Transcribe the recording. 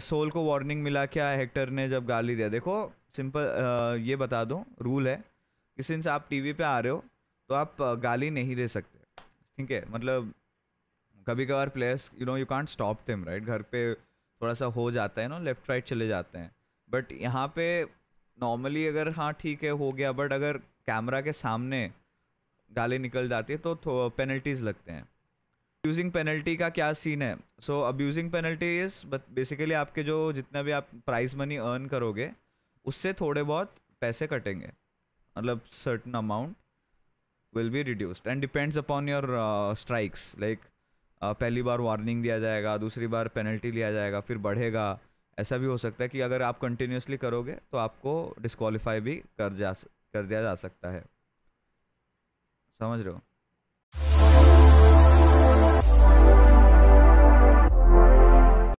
soul को warning मिला क्या हेक्टर ने जब गाली दिया देखो सिंपल ये बता दूँ रूल है कि सिंस आप टीवी पे आ रहे हो तो आप गाली नहीं दे सकते ठीक है मतलब कभी कभार players you know you can't stop them right घर पे थोड़ा सा हो जाता है ना लेफ्ट राइट चले जाते हैं बट यहाँ पे नॉर्मली अगर हाँ ठीक है हो गया बट अगर कैमरा के सामने गाली निकल जाती है तो पेनल्टीज़ लगते हैं अब्यूजिंग पेनल्टी का क्या सीन है so abusing penalty is but basically आपके जो जितना भी आप प्राइज मनी अर्न करोगे उससे थोड़े बहुत पैसे कटेंगे मतलब certain amount will be reduced and depends upon your strikes like पहली बार वार्निंग दिया जाएगा दूसरी बार पेनल्टी लिया जाएगा फिर बढ़ेगा ऐसा भी हो सकता है कि अगर आप कंटिन्यूसली करोगे तो आपको डिस्कवालीफाई भी कर जा कर दिया जा सकता है समझ रहे हो